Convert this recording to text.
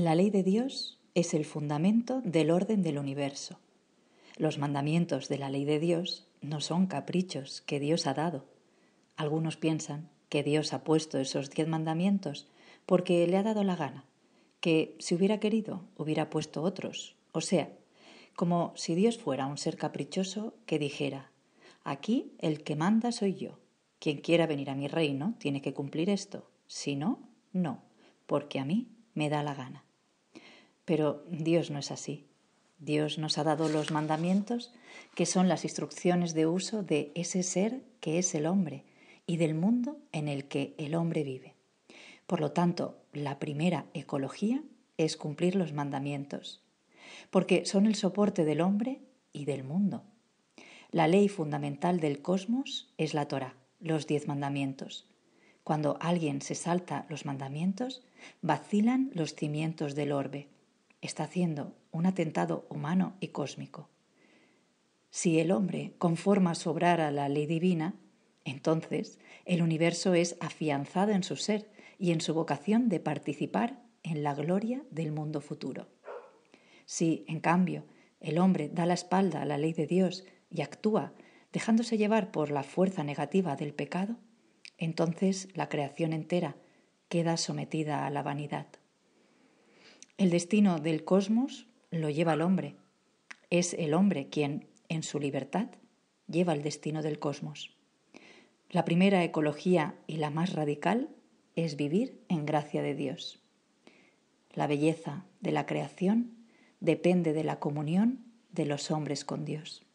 La ley de Dios es el fundamento del orden del universo. Los mandamientos de la ley de Dios no son caprichos que Dios ha dado. Algunos piensan que Dios ha puesto esos diez mandamientos porque le ha dado la gana, que si hubiera querido hubiera puesto otros, o sea, como si Dios fuera un ser caprichoso que dijera, aquí el que manda soy yo, quien quiera venir a mi reino tiene que cumplir esto, si no, no, porque a mí me da la gana. Pero Dios no es así. Dios nos ha dado los mandamientos, que son las instrucciones de uso de ese ser que es el hombre y del mundo en el que el hombre vive. Por lo tanto, la primera ecología es cumplir los mandamientos, porque son el soporte del hombre y del mundo. La ley fundamental del cosmos es la Torah, los diez mandamientos. Cuando alguien se salta los mandamientos, vacilan los cimientos del orbe está haciendo un atentado humano y cósmico. Si el hombre conforma su obrar a la ley divina, entonces el universo es afianzado en su ser y en su vocación de participar en la gloria del mundo futuro. Si, en cambio, el hombre da la espalda a la ley de Dios y actúa dejándose llevar por la fuerza negativa del pecado, entonces la creación entera queda sometida a la vanidad. El destino del cosmos lo lleva el hombre. Es el hombre quien, en su libertad, lleva el destino del cosmos. La primera ecología y la más radical es vivir en gracia de Dios. La belleza de la creación depende de la comunión de los hombres con Dios.